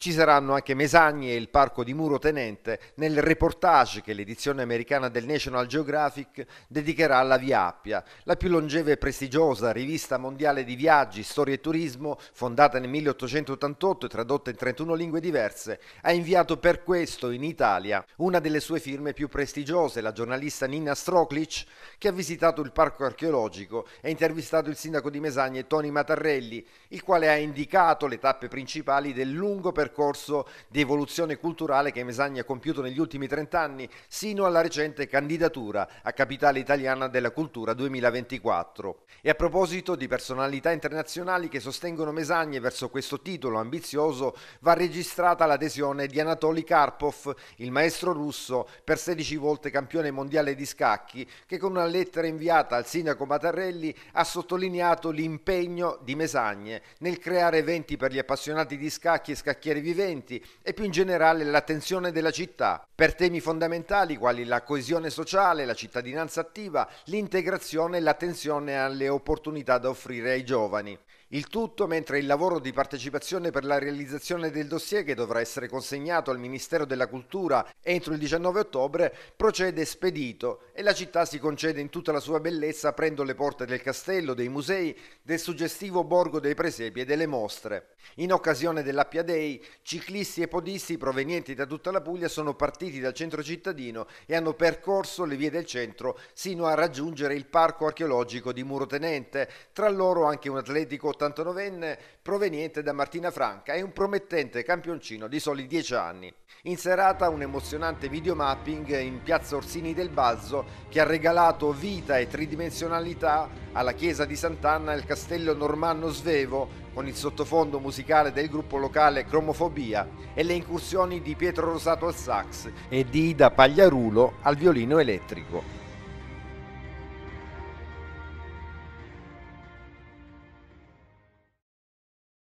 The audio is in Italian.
Ci saranno anche Mesagni e il parco di Muro Tenente nel reportage che l'edizione americana del National Geographic dedicherà alla Via Appia, la più longeva e prestigiosa rivista mondiale di viaggi, storia e turismo, fondata nel 1888 e tradotta in 31 lingue diverse, ha inviato per questo in Italia una delle sue firme più prestigiose, la giornalista Nina Stroklic, che ha visitato il parco archeologico e intervistato il sindaco di Mesagne Tony Matarrelli, il quale ha indicato le tappe principali del lungo percorso percorso di evoluzione culturale che Mesagni ha compiuto negli ultimi 30 anni, sino alla recente candidatura a Capitale Italiana della Cultura 2024. E a proposito di personalità internazionali che sostengono Mesagne verso questo titolo ambizioso, va registrata l'adesione di Anatoly Karpov, il maestro russo per 16 volte campione mondiale di scacchi, che con una lettera inviata al sindaco Mattarelli ha sottolineato l'impegno di Mesagne nel creare eventi per gli appassionati di scacchi e scacchieri esseri viventi e più in generale l'attenzione della città per temi fondamentali quali la coesione sociale, la cittadinanza attiva, l'integrazione e l'attenzione alle opportunità da offrire ai giovani. Il tutto mentre il lavoro di partecipazione per la realizzazione del dossier che dovrà essere consegnato al Ministero della Cultura entro il 19 ottobre procede spedito e la città si concede in tutta la sua bellezza aprendo le porte del castello, dei musei, del suggestivo borgo dei presepi e delle mostre. In occasione dell'Appia Day ciclisti e podisti provenienti da tutta la Puglia sono partiti dal centro cittadino e hanno percorso le vie del centro sino a raggiungere il parco archeologico di Murotenente, tra loro anche un atletico 89enne proveniente da Martina Franca e un promettente campioncino di soli 10 anni. In serata un emozionante videomapping in piazza Orsini del Balzo che ha regalato vita e tridimensionalità alla chiesa di Sant'Anna e al castello normanno svevo con il sottofondo musicale del gruppo locale Cromofono Xenofobia e le incursioni di Pietro Rosato al sax e di Ida Pagliarulo al violino elettrico.